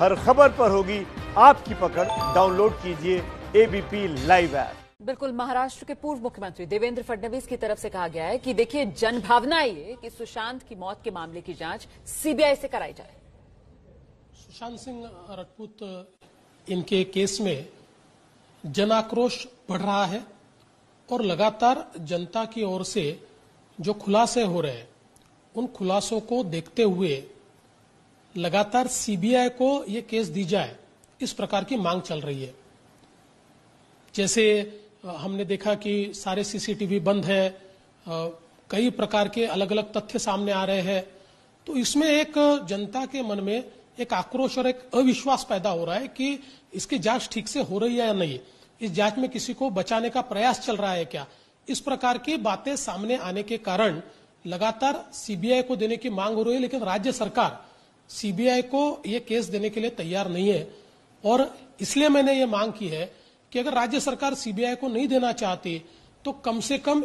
हर खबर पर होगी आपकी पकड़ डाउनलोड कीजिए एबीपी लाइव ऐप बिल्कुल महाराष्ट्र के पूर्व मुख्यमंत्री देवेंद्र फडणवीस की तरफ से कहा गया है कि देखिए जनभावना ये कि सुशांत की मौत के मामले की जांच सीबीआई से कराई जाए सुशांत सिंह राजपूत इनके केस में जन आक्रोश बढ़ रहा है और लगातार जनता की ओर से जो खुलासे हो रहे हैं उन खुलासों को देखते हुए लगातार सीबीआई को ये केस दी जाए इस प्रकार की मांग चल रही है जैसे हमने देखा कि सारे सीसीटीवी बंद है कई प्रकार के अलग अलग तथ्य सामने आ रहे हैं तो इसमें एक जनता के मन में एक आक्रोश और एक अविश्वास पैदा हो रहा है कि इसकी जांच ठीक से हो रही है या नहीं इस जांच में किसी को बचाने का प्रयास चल रहा है क्या इस प्रकार की बातें सामने आने के कारण लगातार सीबीआई को देने की मांग हो रही है लेकिन राज्य सरकार सीबीआई को ये केस देने के लिए तैयार नहीं है और इसलिए मैंने ये मांग की है कि अगर राज्य सरकार सीबीआई को नहीं देना चाहती तो कम से कम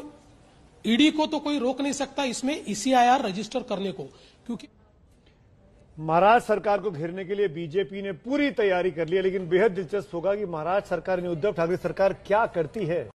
ईडी को तो कोई रोक नहीं सकता इसमें ईसीआईआर रजिस्टर करने को क्योंकि महाराष्ट्र सरकार को घेरने के लिए बीजेपी ने पूरी तैयारी कर ली है लेकिन बेहद दिलचस्प होगा कि महाराष्ट्र सरकार ने उद्धव ठाकरे सरकार क्या करती है